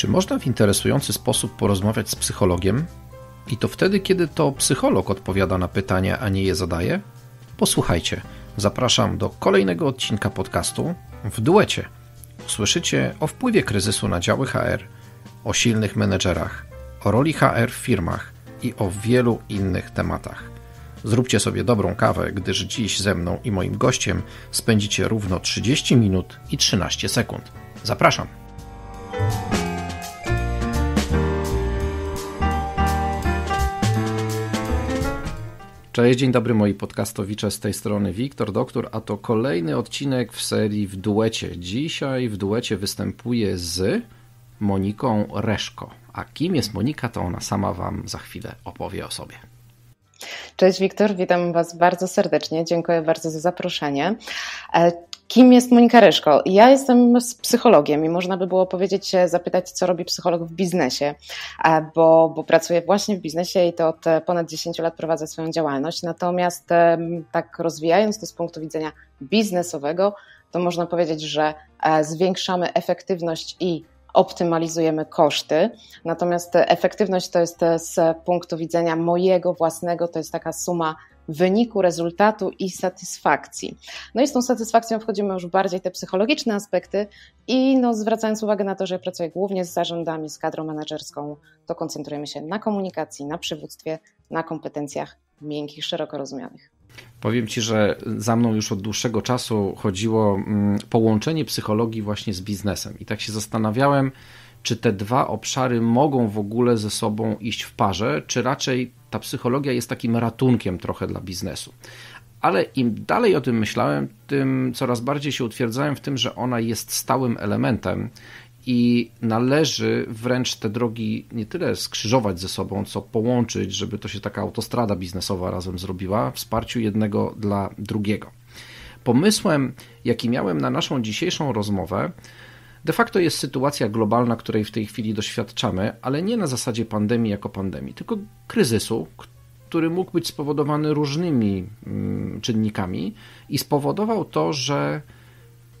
Czy można w interesujący sposób porozmawiać z psychologiem? I to wtedy, kiedy to psycholog odpowiada na pytania, a nie je zadaje? Posłuchajcie. Zapraszam do kolejnego odcinka podcastu w duecie. Usłyszycie o wpływie kryzysu na działy HR, o silnych menedżerach, o roli HR w firmach i o wielu innych tematach. Zróbcie sobie dobrą kawę, gdyż dziś ze mną i moim gościem spędzicie równo 30 minut i 13 sekund. Zapraszam! Cześć, dzień dobry moi podcastowicze, z tej strony Wiktor Doktor, a to kolejny odcinek w serii w duecie. Dzisiaj w duecie występuję z Moniką Reszko. A kim jest Monika, to ona sama Wam za chwilę opowie o sobie. Cześć Wiktor, witam Was bardzo serdecznie. Dziękuję bardzo za zaproszenie. E, Kim jest Monika Ryszko? Ja jestem psychologiem i można by było powiedzieć, e, zapytać, co robi psycholog w biznesie, e, bo, bo pracuję właśnie w biznesie i to od e, ponad 10 lat prowadzę swoją działalność. Natomiast tak rozwijając to z punktu widzenia biznesowego, to można powiedzieć, że zwiększamy efektywność i optymalizujemy koszty. Natomiast efektywność to jest z punktu widzenia mojego własnego, to jest taka suma wyniku, rezultatu i satysfakcji. No i z tą satysfakcją wchodzimy już bardziej te psychologiczne aspekty i no, zwracając uwagę na to, że pracuję głównie z zarządami, z kadrą menedżerską, to koncentrujemy się na komunikacji, na przywództwie, na kompetencjach miękkich, szeroko rozumianych. Powiem Ci, że za mną już od dłuższego czasu chodziło mm, połączenie psychologii właśnie z biznesem. I tak się zastanawiałem, czy te dwa obszary mogą w ogóle ze sobą iść w parze, czy raczej ta psychologia jest takim ratunkiem trochę dla biznesu. Ale im dalej o tym myślałem, tym coraz bardziej się utwierdzałem w tym, że ona jest stałym elementem i należy wręcz te drogi nie tyle skrzyżować ze sobą, co połączyć, żeby to się taka autostrada biznesowa razem zrobiła, wsparciu jednego dla drugiego. Pomysłem, jaki miałem na naszą dzisiejszą rozmowę, De facto jest sytuacja globalna, której w tej chwili doświadczamy, ale nie na zasadzie pandemii jako pandemii, tylko kryzysu, który mógł być spowodowany różnymi mm, czynnikami i spowodował to, że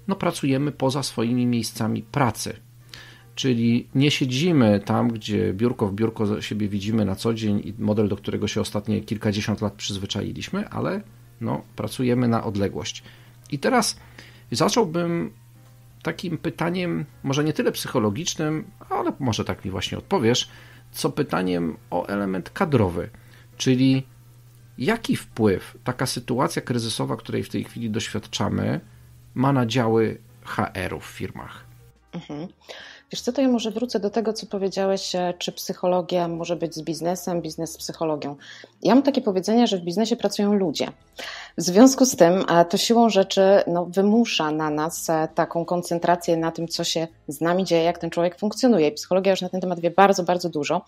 no, pracujemy poza swoimi miejscami pracy. Czyli nie siedzimy tam, gdzie biurko w biurko siebie widzimy na co dzień i model, do którego się ostatnie kilkadziesiąt lat przyzwyczailiśmy, ale no, pracujemy na odległość. I teraz zacząłbym takim pytaniem, może nie tyle psychologicznym, ale może tak mi właśnie odpowiesz, co pytaniem o element kadrowy, czyli jaki wpływ taka sytuacja kryzysowa, której w tej chwili doświadczamy, ma na działy HR-u w firmach? Mhm. Wiesz co, to ja może wrócę do tego, co powiedziałeś, e, czy psychologia może być z biznesem, biznes z psychologią. Ja mam takie powiedzenie, że w biznesie pracują ludzie. W związku z tym to siłą rzeczy no, wymusza na nas e, taką koncentrację na tym, co się z nami dzieje, jak ten człowiek funkcjonuje. psychologia już na ten temat wie bardzo, bardzo dużo.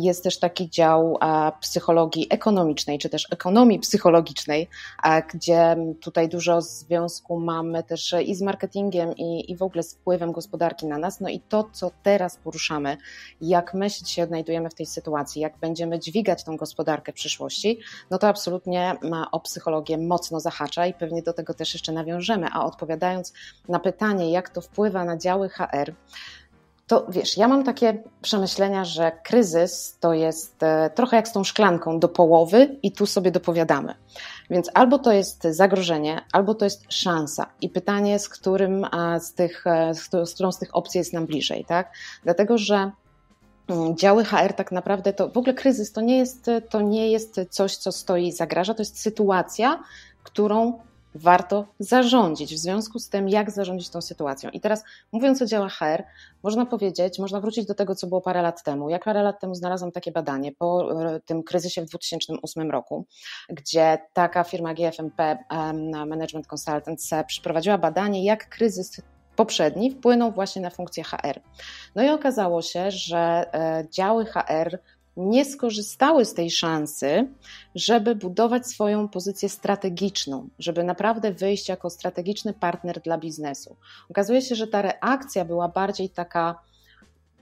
Jest też taki dział e, psychologii ekonomicznej, czy też ekonomii psychologicznej, gdzie tutaj dużo związku mamy też i z marketingiem, i, i w ogóle z wpływem gospodarki na nas. No i to, co teraz poruszamy, jak my się znajdujemy w tej sytuacji, jak będziemy dźwigać tą gospodarkę przyszłości, no to absolutnie o psychologię mocno zahacza i pewnie do tego też jeszcze nawiążemy. A odpowiadając na pytanie, jak to wpływa na działy HR, to wiesz, ja mam takie przemyślenia, że kryzys to jest e, trochę jak z tą szklanką do połowy i tu sobie dopowiadamy. Więc albo to jest zagrożenie, albo to jest szansa. I pytanie, z którym z tych, e, z którą z tych opcji jest nam bliżej, tak? Dlatego, że mm, działy HR tak naprawdę to w ogóle kryzys to nie jest, to nie jest coś, co stoi i zagraża, to jest sytuacja, którą warto zarządzić. W związku z tym, jak zarządzić tą sytuacją. I teraz, mówiąc o działach HR, można powiedzieć, można wrócić do tego, co było parę lat temu. Ja parę lat temu znalazłam takie badanie po e, tym kryzysie w 2008 roku, gdzie taka firma GFMP, Management Consultants, przeprowadziła badanie, jak kryzys poprzedni wpłynął właśnie na funkcję HR. No i okazało się, że e, działy HR nie skorzystały z tej szansy, żeby budować swoją pozycję strategiczną, żeby naprawdę wyjść jako strategiczny partner dla biznesu. Okazuje się, że ta reakcja była bardziej taka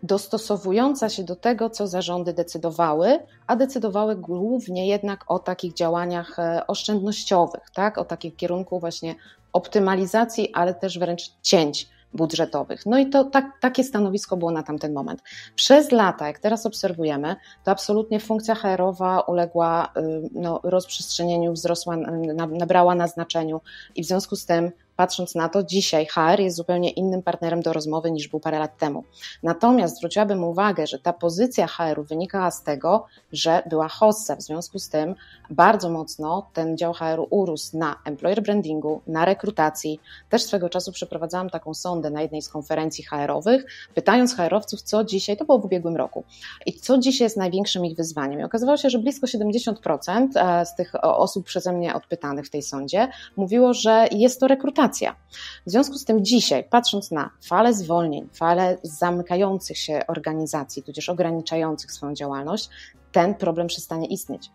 dostosowująca się do tego, co zarządy decydowały, a decydowały głównie jednak o takich działaniach e, oszczędnościowych, tak? o takich kierunku właśnie optymalizacji, ale też wręcz cięć budżetowych. No i to tak, takie stanowisko było na tamten moment. Przez lata, jak teraz obserwujemy, to absolutnie funkcja HR-owa uległa y, no, rozprzestrzenieniu, wzrosła, nabrała na znaczeniu i w związku z tym patrząc na to, dzisiaj HR jest zupełnie innym partnerem do rozmowy niż był parę lat temu. Natomiast zwróciłabym uwagę, że ta pozycja HR-u wynikała z tego, że była hostsa. W związku z tym bardzo mocno ten dział HR-u urósł na employer brandingu, na rekrutacji. Też swego czasu przeprowadzałam taką sondę na jednej z konferencji HR-owych, pytając HR-owców, co dzisiaj, to było w ubiegłym roku, i co dzisiaj jest największym ich wyzwaniem. I okazywało się, że blisko 70% e, z tych e, osób przeze mnie odpytanych w tej sondzie mówiło, że jest to rekrutacja w związku z tym dzisiaj, patrząc na falę zwolnień, falę zamykających się organizacji, tudzież ograniczających swoją działalność, ten problem przestanie istnieć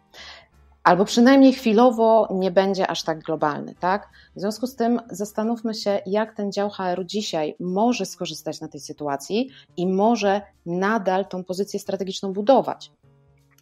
albo przynajmniej chwilowo nie będzie aż tak globalny, tak? W związku z tym zastanówmy się, jak ten dział HR-u dzisiaj może skorzystać na tej sytuacji i może nadal tą pozycję strategiczną budować.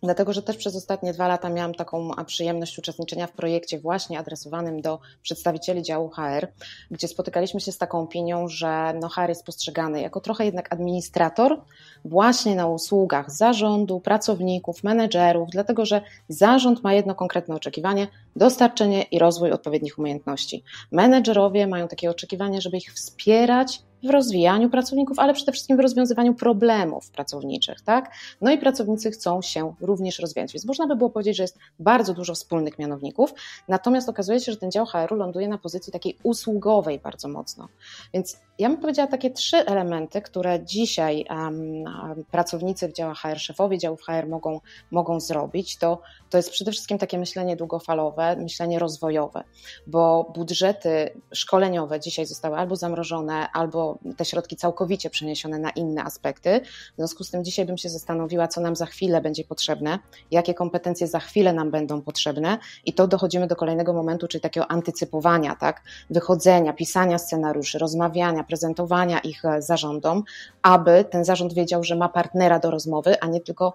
Dlatego, że też przez ostatnie dwa lata miałam taką przyjemność uczestniczenia w projekcie właśnie adresowanym do przedstawicieli działu HR, gdzie spotykaliśmy się z taką opinią, że no HR jest postrzegany jako trochę jednak administrator właśnie na usługach zarządu, pracowników, menedżerów, dlatego że zarząd ma jedno konkretne oczekiwanie, dostarczenie i rozwój odpowiednich umiejętności. Menedżerowie mają takie oczekiwanie, żeby ich wspierać w rozwijaniu pracowników, ale przede wszystkim w rozwiązywaniu problemów pracowniczych, tak? No i pracownicy chcą się również rozwijać. Więc można by było powiedzieć, że jest bardzo dużo wspólnych mianowników, natomiast okazuje się, że ten dział HR-u ląduje na pozycji takiej usługowej bardzo mocno. Więc ja bym powiedziała takie trzy elementy, które dzisiaj um, pracownicy w działach HR, szefowie działów HR mogą, mogą zrobić, to, to jest przede wszystkim takie myślenie długofalowe, myślenie rozwojowe, bo budżety szkoleniowe dzisiaj zostały albo zamrożone, albo te środki całkowicie przeniesione na inne aspekty. W związku z tym dzisiaj bym się zastanowiła, co nam za chwilę będzie potrzebne, jakie kompetencje za chwilę nam będą potrzebne, i to dochodzimy do kolejnego momentu, czyli takiego antycypowania, tak? wychodzenia, pisania scenariuszy, rozmawiania, prezentowania ich e, zarządom, aby ten zarząd wiedział, że ma partnera do rozmowy, a nie tylko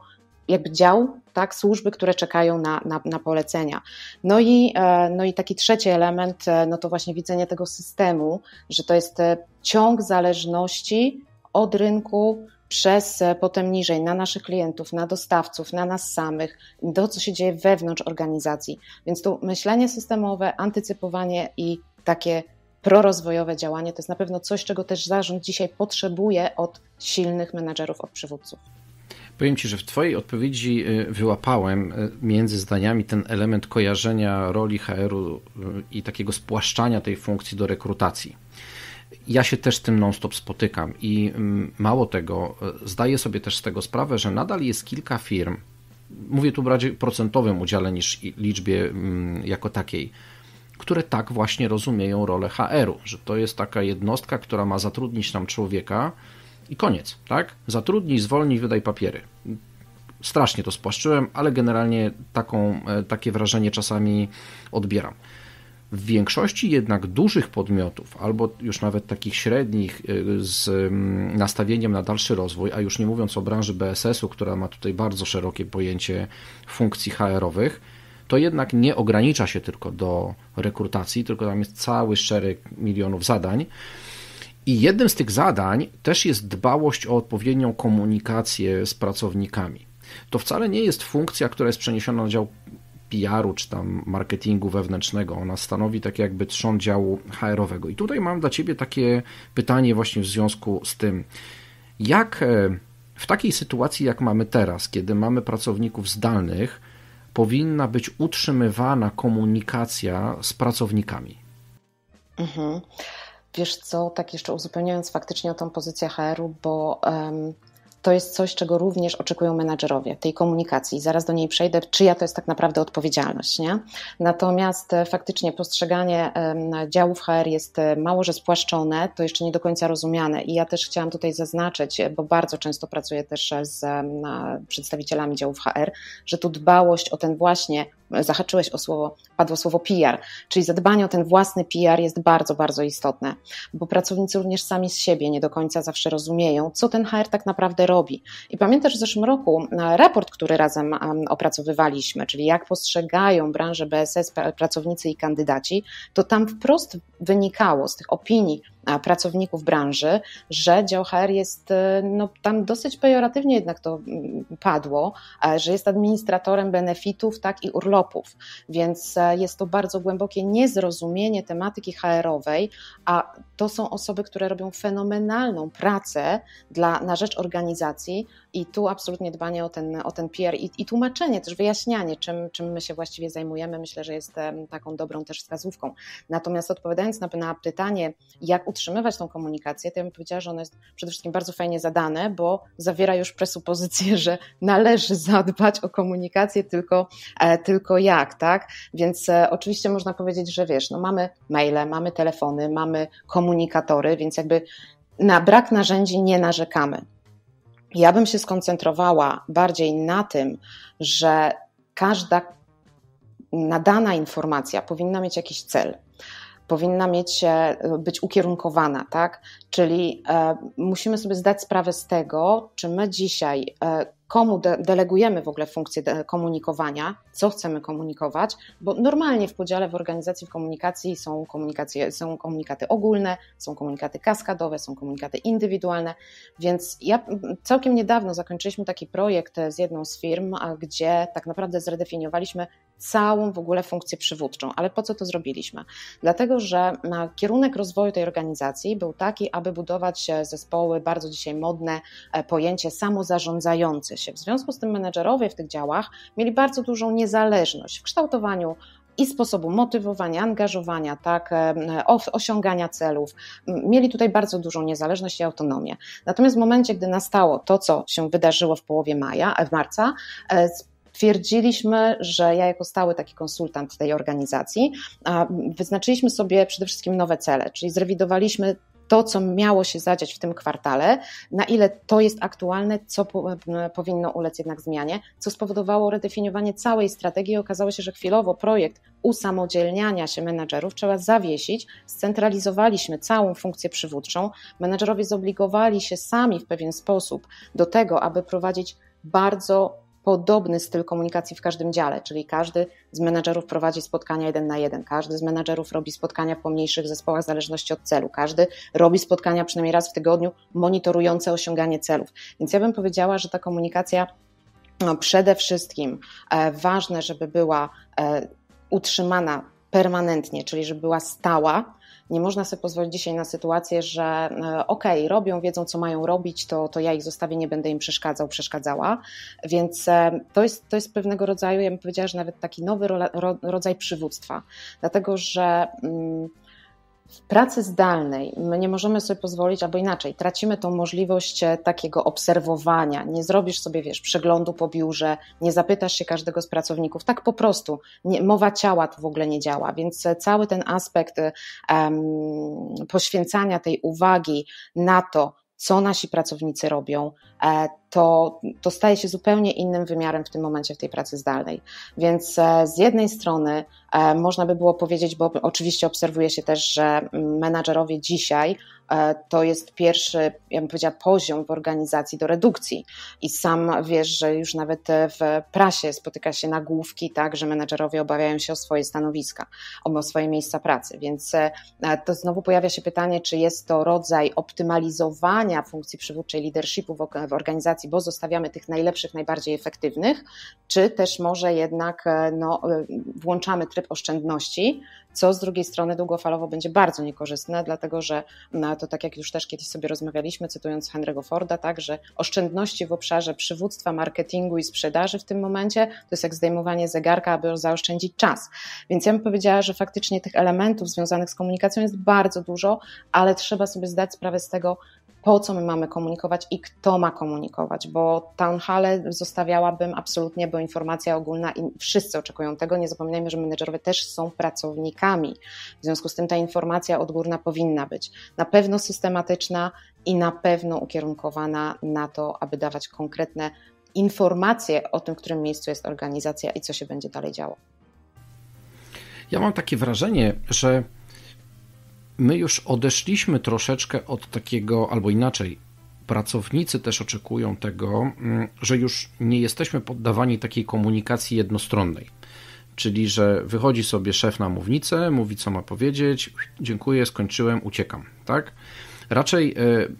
jakby dział, tak, służby, które czekają na, na, na, polecenia. No i, e, no i taki trzeci element, e, no to właśnie widzenie tego systemu, że to jest e, ciąg zależności od rynku, przez potem niżej na naszych klientów, na dostawców, na nas samych, do co się dzieje wewnątrz organizacji. Więc tu myślenie systemowe, antycypowanie i takie prorozwojowe działanie to jest na pewno coś, czego też zarząd dzisiaj potrzebuje od silnych menedżerów, od przywódców. Powiem Ci, że w Twojej odpowiedzi y, wyłapałem y, między zdaniami ten element kojarzenia roli HR-u y, i takiego spłaszczania tej funkcji do rekrutacji. Ja się też z tym non-stop spotykam i mm, mało tego, zdaję sobie też z tego sprawę, że nadal jest kilka firm, mówię tu bardziej procentowym udziale niż liczbie mm, jako takiej, które tak właśnie rozumieją rolę HR-u, że to jest taka jednostka, która ma zatrudnić nam człowieka, i koniec, tak? Zatrudnij, zwolnij, wydaj papiery. Strasznie to spłaszczyłem, ale generalnie taką, e, takie wrażenie czasami odbieram. W większości jednak dużych podmiotów, albo już nawet takich średnich, e, z mm, nastawieniem na dalszy rozwój, a już nie mówiąc o branży BSS-u, która ma tutaj bardzo szerokie pojęcie funkcji HR-owych, to jednak nie ogranicza się tylko do rekrutacji, tylko tam jest cały szereg milionów zadań. I jednym z tych zadań też jest dbałość o odpowiednią komunikację z pracownikami. To wcale nie jest funkcja, która jest przeniesiona na dział PR-u czy tam marketingu wewnętrznego. Ona stanowi tak jakby trzon działu HR-owego. I tutaj mam dla Ciebie takie pytanie właśnie w związku z tym, jak e, w takiej sytuacji, jak mamy teraz, kiedy mamy pracowników zdalnych, powinna być utrzymywana komunikacja z pracownikami? Mhm. Wiesz co, tak jeszcze uzupełniając faktycznie o tą pozycję HR-u, bo um, to jest coś, czego również oczekują menadżerowie, tej komunikacji. Zaraz do niej przejdę, czyja to jest tak naprawdę odpowiedzialność. Nie? Natomiast e, faktycznie postrzeganie działów HR jest e, mało, że spłaszczone, to jeszcze nie do końca rozumiane. I ja też chciałam tutaj zaznaczyć, e, bo bardzo często pracuję też z przedstawicielami działów HR, że tu dbałość o ten właśnie zahaczyłeś o słowo, padło słowo PR, czyli zadbanie o ten własny PR jest bardzo, bardzo istotne, bo pracownicy również sami z siebie nie do końca zawsze rozumieją, co ten HR tak naprawdę robi. I pamiętasz, że w zeszłym roku e, raport, który razem e, opracowywaliśmy, czyli jak postrzegają branżę BSS pracownicy i kandydaci, to tam wprost wynikało z tych opinii pracowników branży, że dział HR jest, e, no tam dosyć pejoratywnie jednak to mm, padło, e, że jest administratorem benefitów, tak i urlopów, więc e, jest to bardzo głębokie niezrozumienie tematyki HR-owej, a to są osoby, które robią fenomenalną pracę dla, na rzecz organizacji i tu absolutnie dbanie o ten, o ten PR i, i tłumaczenie, też wyjaśnianie, czym, czym my się właściwie zajmujemy, myślę, że jest taką dobrą też wskazówką. Natomiast odpowiadając na, na pytanie, jak utrzymywać tą komunikację, to ja bym powiedziała, że ono jest przede wszystkim bardzo fajnie zadane, bo zawiera już presupozycję, że należy zadbać o komunikację tylko, e, tylko jak, tak? Więc e, oczywiście można powiedzieć, że wiesz, no mamy maile, mamy telefony, mamy komunikatory, więc jakby na brak narzędzi nie narzekamy. Ja bym się skoncentrowała bardziej na tym, że każda nadana informacja powinna mieć jakiś cel powinna mieć, być ukierunkowana, tak? Czyli e, musimy sobie zdać sprawę z tego, czy my dzisiaj e, komu delegujemy w ogóle funkcję komunikowania, co chcemy komunikować, bo normalnie w podziale w organizacji, w komunikacji są, komunikacje, są komunikaty ogólne, są komunikaty kaskadowe, są komunikaty indywidualne, więc ja całkiem niedawno zakończyliśmy taki projekt e, z jedną z firm, gdzie tak naprawdę zredefiniowaliśmy całą w ogóle funkcję przywódczą. Ale po co to zrobiliśmy? Dlatego, że kierunek rozwoju tej organizacji był taki, aby budować e, zespoły, bardzo dzisiaj modne e, pojęcie samozarządzające się. W związku z tym menedżerowie w tych działach mieli bardzo dużą niezależność w kształtowaniu i sposobu motywowania, angażowania, tak, e, osiągania celów. Mieli tutaj bardzo dużą niezależność i autonomię. Natomiast w momencie, gdy nastało to, co się wydarzyło w połowie maja, w marca, twierdziliśmy, że ja jako stały taki konsultant tej organizacji, wyznaczyliśmy sobie przede wszystkim nowe cele, czyli zrewidowaliśmy to, co miało się zadziać w tym kwartale, na ile to jest aktualne, co e, powinno ulec jednak zmianie, co spowodowało redefiniowanie całej strategii okazało się, że chwilowo projekt usamodzielniania się menedżerów trzeba zawiesić. Scentralizowaliśmy całą funkcję przywódczą. Menedżerowie zobligowali się sami w pewien sposób do tego, aby prowadzić bardzo podobny styl komunikacji w każdym dziale, czyli każdy z menedżerów prowadzi spotkania jeden na jeden, każdy z menedżerów robi spotkania w pomniejszych zespołach w zależności od celu, każdy robi spotkania przynajmniej raz w tygodniu monitorujące osiąganie celów. Więc ja bym powiedziała, że ta komunikacja no, przede wszystkim e, ważne, żeby była e, utrzymana permanentnie, czyli żeby była stała, nie można sobie pozwolić dzisiaj na sytuację, że e, okej, okay, robią, wiedzą co mają robić, to, to ja ich zostawię, nie będę im przeszkadzał, przeszkadzała. Więc e, to jest, to jest pewnego rodzaju, ja bym powiedziała, że nawet taki nowy ro, rodzaj przywództwa. Dlatego, że. Mm, pracy zdalnej my nie możemy sobie pozwolić, albo inaczej, tracimy tą możliwość e, takiego obserwowania. Nie zrobisz sobie, wiesz, przeglądu po biurze, nie zapytasz się każdego z pracowników. Tak po prostu. Nie, mowa ciała tu w ogóle nie działa, więc e, cały ten aspekt um, poświęcania tej uwagi na to, co nasi pracownicy robią, to, to staje się zupełnie innym wymiarem w tym momencie w tej pracy zdalnej. Więc e, z jednej strony e, można by było powiedzieć, bo oczywiście obserwuje się też, że menadżerowie dzisiaj e, to jest pierwszy, ja bym powiedziała, poziom w organizacji do redukcji. I sam wiesz, że już nawet w prasie spotyka się nagłówki, tak, że menedżerowie obawiają się o swoje stanowiska, o swoje miejsca pracy. Więc to znowu pojawia się pytanie, czy jest to rodzaj optymalizowania funkcji przywódczej leadershipu w organizacji, organizacji, bo zostawiamy tych najlepszych, najbardziej efektywnych, czy też może jednak e, no, e, włączamy tryb oszczędności, co z drugiej strony długofalowo będzie bardzo niekorzystne, dlatego że no, to tak jak już też kiedyś sobie rozmawialiśmy, cytując Henry'ego Forda, tak, że oszczędności w obszarze przywództwa, marketingu i sprzedaży w tym momencie to jest jak zdejmowanie zegarka, aby zaoszczędzić czas. Więc ja bym powiedziała, że faktycznie tych elementów związanych z komunikacją jest bardzo dużo, ale trzeba sobie zdać sprawę z tego, po co my mamy komunikować i kto ma komunikować, bo town hall zostawiałabym absolutnie, bo informacja ogólna i wszyscy oczekują tego. Nie zapominajmy, że menedżerowie też są pracownikami. W związku z tym ta informacja odgórna powinna być na pewno systematyczna i na pewno ukierunkowana na to, aby dawać konkretne informacje o tym, w którym miejscu jest organizacja i co się będzie dalej działo. Ja mam takie wrażenie, że my już odeszliśmy troszeczkę od takiego, albo inaczej, pracownicy też oczekują tego, mm, że już nie jesteśmy poddawani takiej komunikacji jednostronnej. Czyli, że wychodzi sobie szef na mównicę, mówi co ma powiedzieć, dziękuję, skończyłem, uciekam, tak? Raczej e,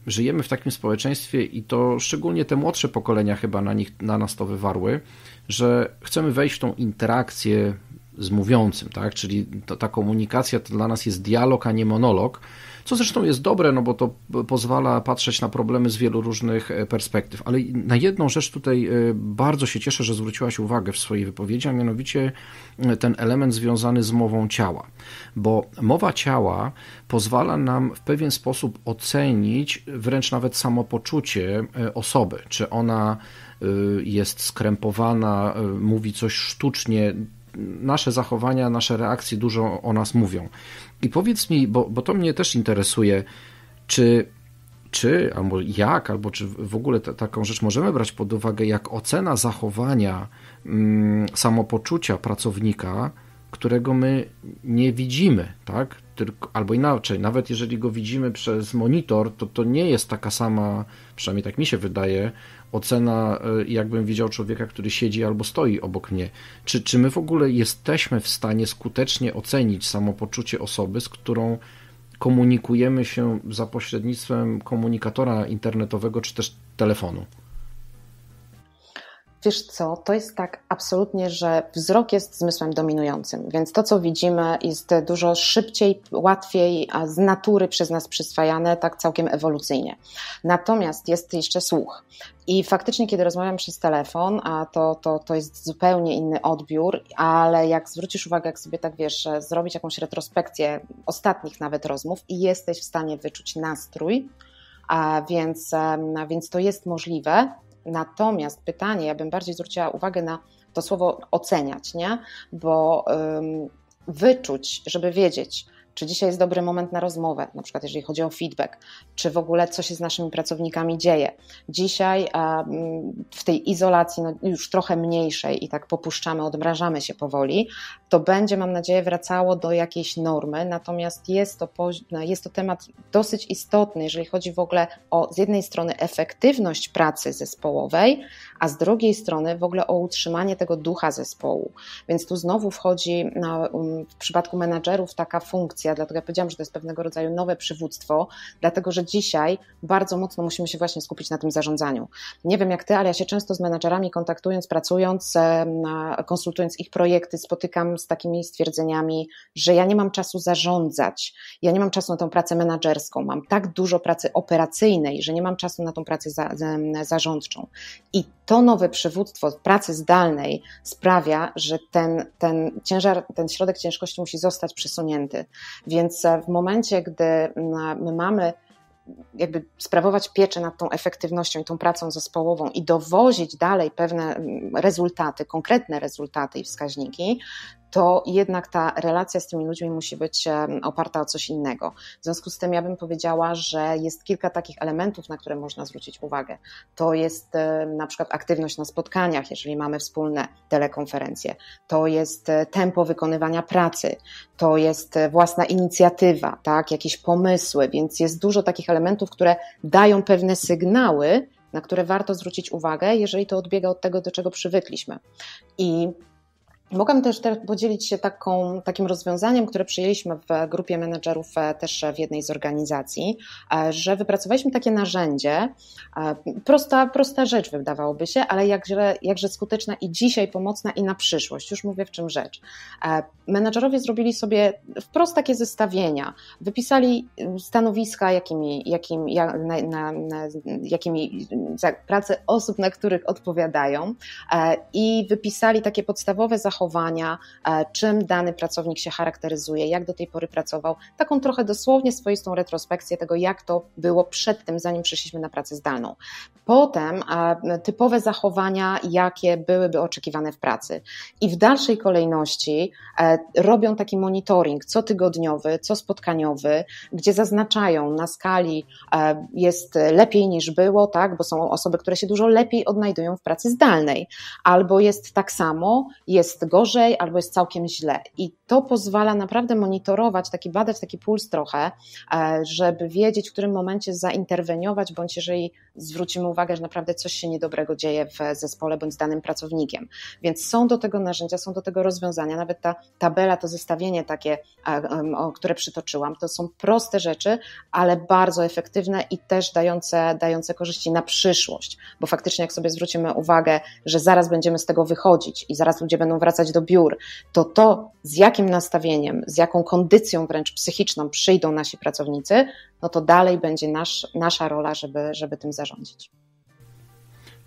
żyjemy w takim społeczeństwie i to szczególnie te młodsze pokolenia chyba na, nich, na nas to wywarły, że chcemy wejść w tą interakcję, z mówiącym, tak? Czyli ta, ta komunikacja to dla nas jest dialog, a nie monolog, co zresztą jest dobre, no bo to pozwala patrzeć na problemy z wielu różnych e, perspektyw. Ale na jedną rzecz tutaj e, bardzo się cieszę, że zwróciłaś uwagę w swojej wypowiedzi, a mianowicie e, ten element związany z mową ciała. Bo mowa ciała pozwala nam w pewien sposób ocenić wręcz nawet samopoczucie osoby, czy ona jest skrępowana, mówi coś sztucznie, nasze zachowania, nasze reakcje dużo o nas mówią. I powiedz mi, bo, bo to mnie też interesuje, czy, czy albo jak, albo czy w ogóle taką rzecz możemy brać pod uwagę, jak ocena zachowania, mm, samopoczucia pracownika, którego my nie widzimy, tak? tylko, albo inaczej, nawet jeżeli go widzimy przez monitor, to to nie jest taka sama, przynajmniej tak mi się wydaje, ocena, e, jakbym widział człowieka, który siedzi albo stoi obok mnie. Czy, czy my w ogóle jesteśmy w stanie skutecznie ocenić samopoczucie osoby, z którą komunikujemy się za pośrednictwem komunikatora internetowego czy też telefonu? Wiesz co, to jest tak absolutnie, że wzrok jest zmysłem dominującym, więc to, co widzimy, jest dużo szybciej, łatwiej, a z natury przez nas przyswajane, tak całkiem ewolucyjnie. Natomiast jest jeszcze słuch. I faktycznie, kiedy rozmawiam przez telefon, a to, to, to jest zupełnie inny odbiór, ale jak zwrócisz uwagę, jak sobie tak wiesz, zrobić jakąś retrospekcję ostatnich nawet rozmów i jesteś w stanie wyczuć nastrój, a więc, a więc to jest możliwe. Natomiast pytanie, ja bym bardziej zwróciła uwagę na to słowo oceniać, nie? Bo um, wyczuć, żeby wiedzieć, czy dzisiaj jest dobry moment na rozmowę, na przykład jeżeli chodzi o feedback, czy w ogóle co się z naszymi pracownikami dzieje. Dzisiaj mm, w tej izolacji, no już trochę mniejszej i tak popuszczamy, odmrażamy się powoli, to będzie, mam nadzieję, wracało do jakiejś normy, natomiast jest to, no, jest to temat dosyć istotny, jeżeli chodzi w ogóle o z jednej strony efektywność pracy zespołowej, a z drugiej strony w ogóle o utrzymanie tego ducha zespołu. Więc tu znowu wchodzi na, um, w przypadku menadżerów taka funkcja, dlatego ja powiedziałam, że to jest pewnego rodzaju nowe przywództwo, dlatego że dzisiaj bardzo mocno musimy się właśnie skupić na tym zarządzaniu. Nie wiem jak ty, ale ja się często z menadżerami kontaktując, pracując, konsultując ich projekty, spotykam z takimi stwierdzeniami, że ja nie mam czasu zarządzać, ja nie mam czasu na tą pracę menadżerską, mam tak dużo pracy operacyjnej, że nie mam czasu na tą pracę za, za, zarządczą. I to to nowe przywództwo pracy zdalnej sprawia, że ten, ten ciężar, ten środek ciężkości musi zostać przesunięty. Więc e, w momencie, gdy my mamy jakby sprawować pieczę nad tą efektywnością i tą pracą zespołową i dowozić dalej pewne rezultaty, konkretne rezultaty i wskaźniki, to jednak ta relacja z tymi ludźmi musi być oparta o coś innego. W związku z tym ja bym powiedziała, że jest kilka takich elementów, na które można zwrócić uwagę. To jest na przykład aktywność na spotkaniach, jeżeli mamy wspólne telekonferencje, to jest e, tempo wykonywania pracy, to jest e, własna inicjatywa, tak, jakieś pomysły, więc jest dużo takich elementów, które dają pewne sygnały, na które warto zwrócić uwagę, jeżeli to odbiega od tego, do czego przywykliśmy. I Mogłam też podzielić się taką, takim rozwiązaniem, które przyjęliśmy w grupie menedżerów e, też w jednej z organizacji, e, że wypracowaliśmy takie narzędzie. E, prosta, prosta rzecz wydawałoby się, ale jakże, jakże skuteczna i dzisiaj pomocna i na przyszłość. Już mówię w czym rzecz. Menedżerowie zrobili sobie wprost takie zestawienia. Wypisali stanowiska, jakimi, jakim, na, na, na, jakimi za pracę osób, na których odpowiadają i wypisali takie podstawowe zachowania zachowania, e, czym dany pracownik się charakteryzuje, jak do tej pory pracował, taką trochę dosłownie swoistą retrospekcję tego, jak to było przed tym, zanim przyszliśmy na pracę zdalną. Potem typowe zachowania, jakie byłyby oczekiwane w pracy. I w dalszej kolejności e, robią taki monitoring cotygodniowy, co spotkaniowy, gdzie zaznaczają na skali e, jest lepiej niż było, tak, bo są osoby, które się dużo lepiej odnajdują w pracy zdalnej, albo jest tak samo, jest gorzej albo jest całkiem źle. I to pozwala naprawdę monitorować, taki badać taki puls trochę, e, żeby wiedzieć, w którym momencie zainterweniować, bądź jeżeli zwrócimy uwagę, że naprawdę coś się niedobrego dzieje w zespole bądź z danym pracownikiem. Więc są do tego narzędzia, są do tego rozwiązania. Nawet ta tabela, to zestawienie takie, które przytoczyłam, to są proste rzeczy, ale bardzo efektywne i też dające, dające korzyści na przyszłość. Bo faktycznie, jak sobie zwrócimy uwagę, że zaraz będziemy z tego wychodzić i zaraz ludzie będą wracać do biur, to to, z jakim nastawieniem, z jaką kondycją wręcz psychiczną przyjdą nasi pracownicy, no to dalej będzie nasz, nasza rola, żeby, żeby tym zarządzać zarządzić.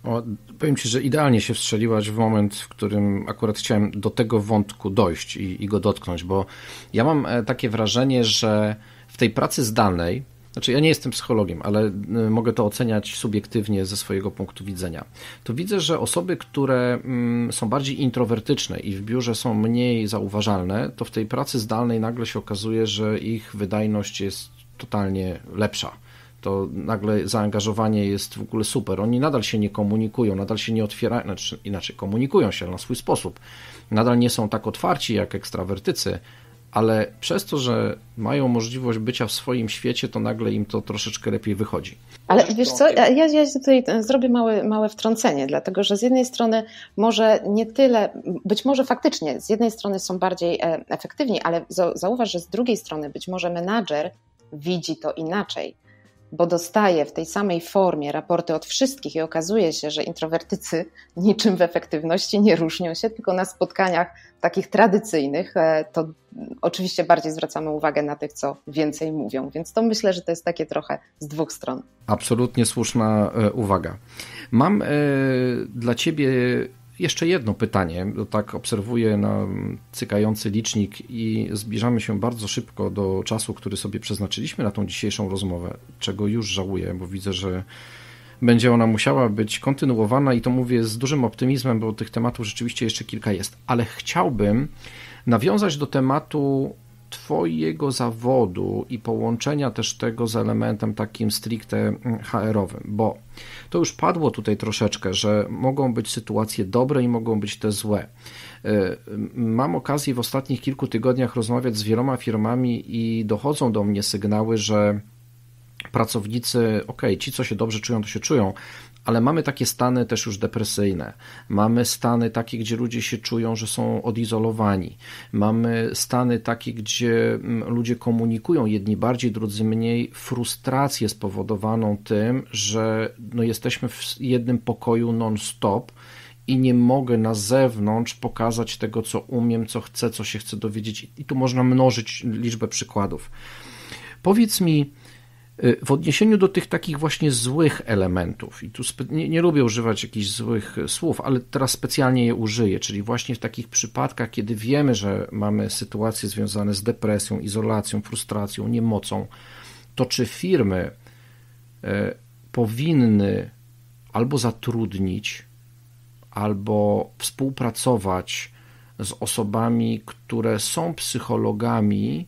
O, powiem Ci, że idealnie się wstrzeliłaś w moment, w którym akurat chciałem do tego wątku dojść i, i go dotknąć, bo ja mam e, takie wrażenie, że w tej pracy zdalnej, znaczy ja nie jestem psychologiem, ale e, mogę to oceniać subiektywnie ze swojego punktu widzenia, to widzę, że osoby, które mm, są bardziej introwertyczne i w biurze są mniej zauważalne, to w tej pracy zdalnej nagle się okazuje, że ich wydajność jest totalnie lepsza to nagle zaangażowanie jest w ogóle super. Oni nadal się nie komunikują, nadal się nie otwierają, znaczy, inaczej komunikują się na swój sposób. Nadal nie są tak otwarci jak ekstrawertycy, ale przez to, że mają możliwość bycia w swoim świecie, to nagle im to troszeczkę lepiej wychodzi. Ale wiesz co, ja, ja tutaj zrobię małe, małe wtrącenie, dlatego że z jednej strony może nie tyle, być może faktycznie z jednej strony są bardziej e, efektywni, ale zauważ, że z drugiej strony być może menadżer widzi to inaczej bo dostaję w tej samej formie raporty od wszystkich i okazuje się, że introwertycy niczym w efektywności nie różnią się, tylko na spotkaniach takich tradycyjnych e, to oczywiście bardziej zwracamy uwagę na tych, co więcej mówią. Więc to myślę, że to jest takie trochę z dwóch stron. Absolutnie słuszna e, uwaga. Mam e, dla ciebie jeszcze jedno pytanie, tak obserwuję na cykający licznik i zbliżamy się bardzo szybko do czasu, który sobie przeznaczyliśmy na tą dzisiejszą rozmowę, czego już żałuję, bo widzę, że będzie ona musiała być kontynuowana i to mówię z dużym optymizmem, bo tych tematów rzeczywiście jeszcze kilka jest, ale chciałbym nawiązać do tematu Twojego zawodu i połączenia też tego z elementem takim stricte mm, HR-owym, bo to już padło tutaj troszeczkę, że mogą być sytuacje dobre i mogą być te złe. Y, mam okazję w ostatnich kilku tygodniach rozmawiać z wieloma firmami i dochodzą do mnie sygnały, że pracownicy, ok, ci co się dobrze czują, to się czują, ale mamy takie stany też już depresyjne, mamy stany takie, gdzie ludzie się czują, że są odizolowani, mamy stany takie, gdzie mm, ludzie komunikują jedni bardziej, drudzy mniej, frustrację spowodowaną tym, że no jesteśmy w jednym pokoju non-stop i nie mogę na zewnątrz pokazać tego, co umiem, co chcę, co się chcę dowiedzieć. I tu można mnożyć liczbę przykładów. Powiedz mi, Y, w odniesieniu do tych takich właśnie złych elementów, i tu nie, nie lubię używać jakichś złych y, słów, ale teraz specjalnie je użyję, czyli właśnie w takich przypadkach, kiedy wiemy, że mamy sytuacje związane z depresją, izolacją, frustracją, niemocą, to czy firmy y, powinny albo zatrudnić, albo współpracować z osobami, które są psychologami,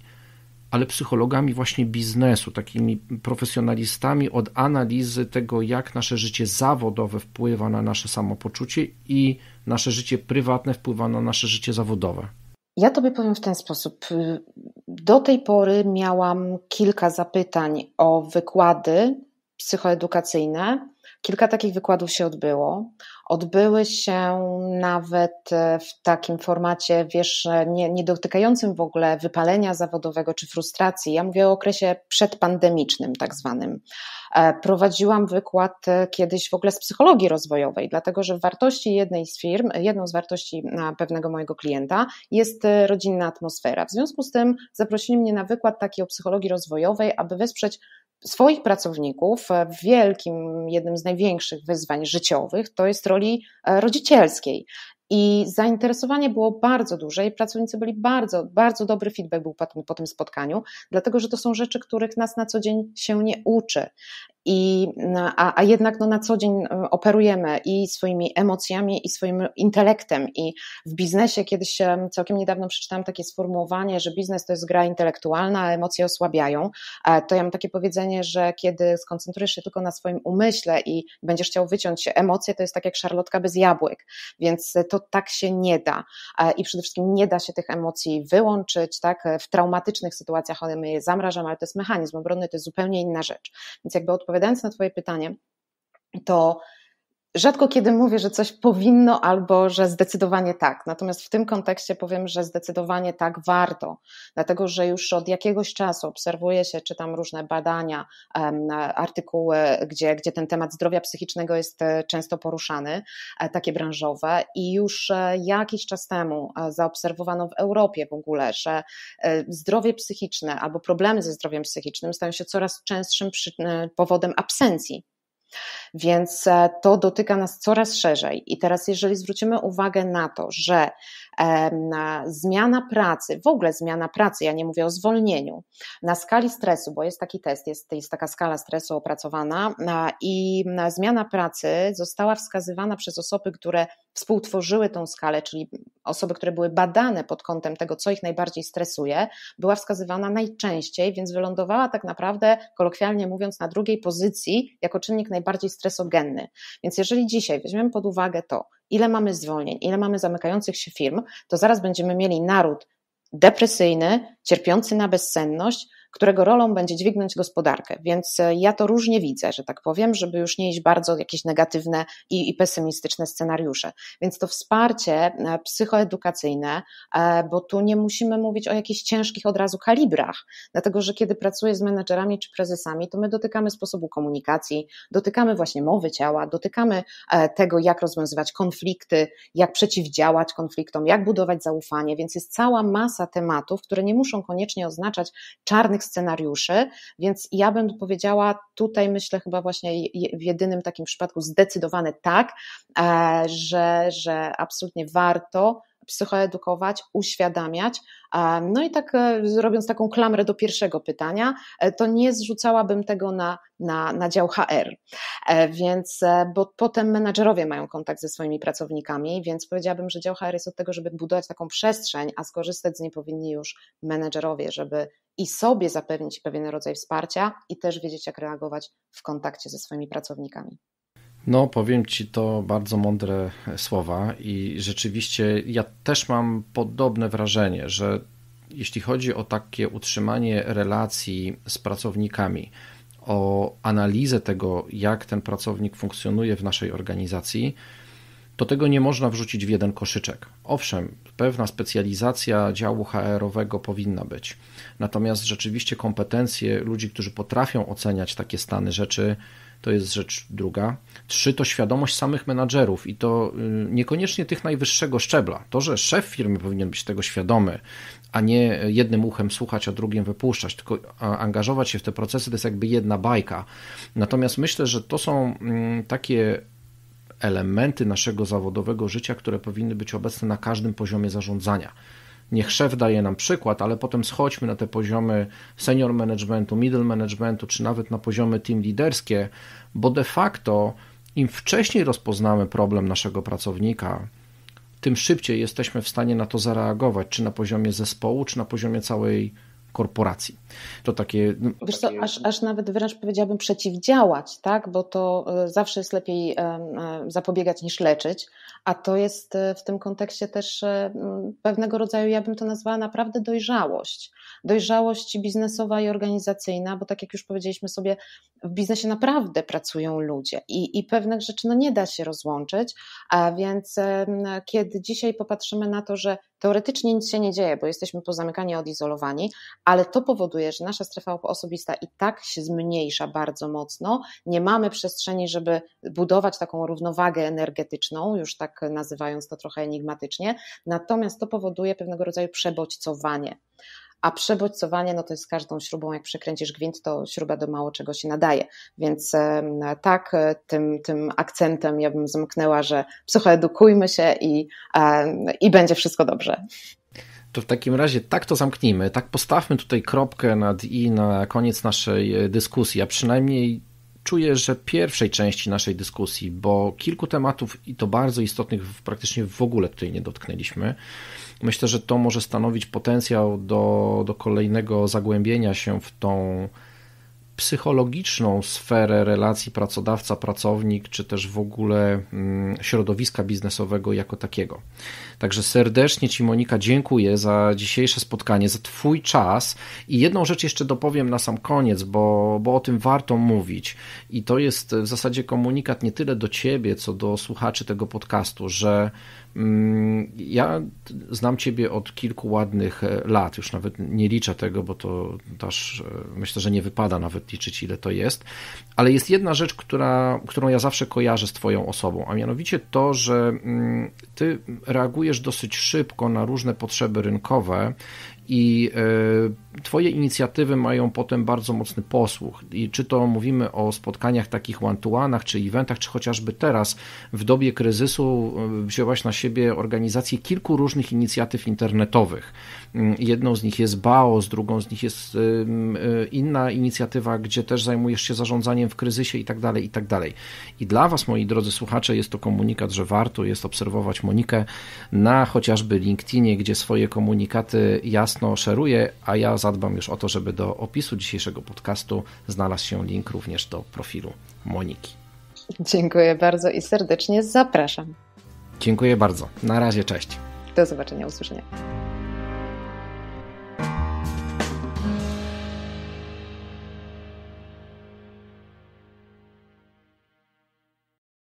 ale psychologami właśnie biznesu, takimi profesjonalistami od analizy tego, jak nasze życie zawodowe wpływa na nasze samopoczucie i nasze życie prywatne wpływa na nasze życie zawodowe. Ja Tobie powiem w ten sposób. Do tej pory miałam kilka zapytań o wykłady psychoedukacyjne. Kilka takich wykładów się odbyło odbyły się nawet e, w takim formacie, wiesz, e, nie, nie dotykającym w ogóle wypalenia zawodowego czy frustracji. Ja mówię o okresie przedpandemicznym, tak zwanym. E, prowadziłam wykład kiedyś w ogóle z psychologii rozwojowej, dlatego że w wartości jednej z firm, jedną z wartości pewnego mojego klienta jest rodzinna atmosfera. W związku z tym zaprosili mnie na wykład taki o psychologii rozwojowej, aby wesprzeć swoich pracowników w e, wielkim, jednym z największych wyzwań życiowych to jest roli e, rodzicielskiej. I zainteresowanie było bardzo duże i pracownicy byli bardzo, bardzo dobry feedback był po tym, po tym spotkaniu, dlatego że to są rzeczy, których nas na co dzień się nie uczy. I, a, a jednak no, na co dzień e, operujemy i swoimi emocjami, i swoim intelektem. I w biznesie kiedyś całkiem niedawno przeczytałam takie sformułowanie, że biznes to jest gra intelektualna, a emocje osłabiają. E, to ja mam takie powiedzenie, że kiedy skoncentrujesz się tylko na swoim umyśle i będziesz chciał wyciąć emocje, to jest tak jak szarlotka bez jabłek. Więc e, to tak się nie da. I przede wszystkim nie da się tych emocji wyłączyć. Tak? W traumatycznych sytuacjach one my je zamrażamy, ale to jest mechanizm obronny, to jest zupełnie inna rzecz. Więc jakby od odpowiadając na Twoje pytanie, to rzadko kiedy mówię, że coś powinno albo że zdecydowanie tak. Natomiast w tym kontekście powiem, że zdecydowanie tak warto, dlatego że już od jakiegoś czasu obserwuję się, czytam różne badania, artykuły, gdzie, gdzie ten temat zdrowia psychicznego jest e, często poruszany, e, takie branżowe, i już e, jakiś czas temu zaobserwowano w Europie w ogóle, że zdrowie psychiczne albo problemy ze zdrowiem psychicznym stają się coraz częstszym powodem absencji więc e, to dotyka nas coraz szerzej. I teraz, jeżeli zwrócimy uwagę na to, że Zmiana pracy, w ogóle zmiana pracy, ja nie mówię o zwolnieniu, na skali stresu, bo jest taki test, jest, jest taka skala stresu opracowana i zmiana pracy została wskazywana przez osoby, które współtworzyły tą skalę, czyli osoby, które były badane pod kątem tego, co ich najbardziej stresuje, była wskazywana najczęściej, więc wylądowała tak naprawdę, kolokwialnie mówiąc, na drugiej pozycji jako czynnik najbardziej stresogenny. Więc jeżeli dzisiaj weźmiemy pod uwagę to, ile mamy zwolnień, ile mamy zamykających się firm, to zaraz będziemy mieli naród depresyjny, cierpiący na bezsenność, którego rolą będzie dźwignąć gospodarkę. Więc e, ja to różnie widzę, że tak powiem, żeby już nie iść bardzo jakieś negatywne i, i pesymistyczne scenariusze. Więc to wsparcie e, psychoedukacyjne, e, bo tu nie musimy mówić o jakichś ciężkich od razu kalibrach, dlatego że kiedy pracuję z menedżerami czy prezesami, to my dotykamy sposobu komunikacji, dotykamy właśnie mowy ciała, dotykamy tego, jak rozwiązywać konflikty, jak przeciwdziałać konfliktom, jak budować zaufanie, więc jest cała masa tematów, które nie muszą koniecznie oznaczać czarnych ciekawych scenariuszy, więc ja bym powiedziała tutaj, myślę, chyba właśnie w jedynym takim przypadku zdecydowane tak, e, że, że absolutnie warto psychoedukować, uświadamiać. E, no i tak e, robiąc taką klamrę do pierwszego pytania, to nie zrzucałabym tego na, na, na dział HR, więc, bo potem menadżerowie mają kontakt ze swoimi pracownikami, więc powiedziałabym, że dział HR jest od tego, żeby budować taką przestrzeń, a skorzystać z niej powinni już menedżerowie, żeby i sobie zapewnić pewien rodzaj wsparcia i też wiedzieć, jak reagować w kontakcie ze swoimi pracownikami. No, powiem Ci to bardzo mądre słowa, i rzeczywiście ja też mam podobne wrażenie, że jeśli chodzi o takie utrzymanie relacji z pracownikami, o analizę tego, jak ten pracownik funkcjonuje w naszej organizacji, to tego nie można wrzucić w jeden koszyczek. Owszem, pewna specjalizacja działu HR-owego powinna być. Natomiast rzeczywiście kompetencje ludzi, którzy potrafią oceniać takie stany rzeczy, to jest rzecz druga. Trzy to świadomość samych menadżerów i to y, niekoniecznie tych najwyższego szczebla. To, że szef firmy powinien być tego świadomy, a nie jednym uchem słuchać, a drugim wypuszczać, tylko angażować się w te procesy, to jest jakby jedna bajka. Natomiast myślę, że to są mm, takie elementy naszego zawodowego życia, które powinny być obecne na każdym poziomie zarządzania. Niech szef daje nam przykład, ale potem schodźmy na te poziomy senior managementu, middle managementu, czy nawet na poziomy team liderskie, bo de facto im wcześniej rozpoznamy problem naszego pracownika, tym szybciej jesteśmy w stanie na to zareagować, czy na poziomie zespołu, czy na poziomie całej korporacji. To takie. No, Wiesz co, aż, aż nawet wręcz powiedziałabym przeciwdziałać, tak? bo to e, zawsze jest lepiej e, zapobiegać niż leczyć, a to jest e, w tym kontekście też pewnego rodzaju, ja bym to nazwała naprawdę dojrzałość. Dojrzałość biznesowa i organizacyjna, bo tak jak już powiedzieliśmy sobie, w biznesie naprawdę pracują ludzie i, i pewnych rzeczy no, nie da się rozłączyć, a więc kiedy dzisiaj popatrzymy na to, że Teoretycznie nic się nie dzieje, bo jesteśmy pozamykani, odizolowani, ale to powoduje, że nasza strefa osobista i tak się zmniejsza bardzo mocno. Nie mamy przestrzeni, żeby budować taką równowagę energetyczną, już tak nazywając to trochę enigmatycznie. Natomiast to powoduje pewnego rodzaju przebodźcowanie a przebodźcowanie no to jest każdą śrubą, jak przekręcisz gwint, to śruba do mało czego się nadaje. Więc tak, e, tym, tym akcentem ja bym zamknęła, że psychoedukujmy się i, i będzie wszystko dobrze. To w takim razie tak to zamknijmy, tak postawmy tutaj kropkę nad i na koniec naszej e, dyskusji, a przynajmniej czuję, że pierwszej części naszej dyskusji, bo kilku tematów i to bardzo istotnych praktycznie w ogóle tutaj nie dotknęliśmy. Myślę, że to może stanowić potencjał do, do kolejnego zagłębienia się w tą psychologiczną sferę relacji pracodawca-pracownik, czy też w ogóle mm, środowiska biznesowego jako takiego. Także serdecznie Ci, Monika, dziękuję za dzisiejsze spotkanie, za Twój czas. I jedną rzecz jeszcze dopowiem na sam koniec, bo, bo o tym warto mówić. I to jest w zasadzie komunikat nie tyle do Ciebie, co do słuchaczy tego podcastu, że. Mm, ja znam Ciebie od kilku ładnych e, lat, już nawet nie liczę tego, bo to też myślę, że nie wypada nawet liczyć, ile to jest. Ale jest jedna rzecz, która, którą ja zawsze kojarzę z Twoją osobą, a mianowicie to, że mm, Ty reagujesz dosyć szybko na różne potrzeby rynkowe i e, Twoje inicjatywy mają potem bardzo mocny posłuch. I czy to mówimy o spotkaniach takich one-to-one'ach, czy eventach, czy chociażby teraz w dobie kryzysu e, wzięłaś na siebie organizację kilku różnych inicjatyw internetowych. Mm, jedną z nich jest BAOS, drugą z nich jest y, inna inicjatywa, gdzie też zajmujesz się zarządzaniem w kryzysie i tak dalej, i tak dalej. I dla Was, moi drodzy słuchacze, jest to komunikat, że warto jest obserwować Monikę na chociażby LinkedInie, gdzie swoje komunikaty jasno szeruje, a ja zadbam już o to, żeby do opisu dzisiejszego podcastu znalazł się link również do profilu Moniki. Dziękuję bardzo i serdecznie zapraszam. Dziękuję bardzo. Na razie, cześć. Do zobaczenia, usłyszenia.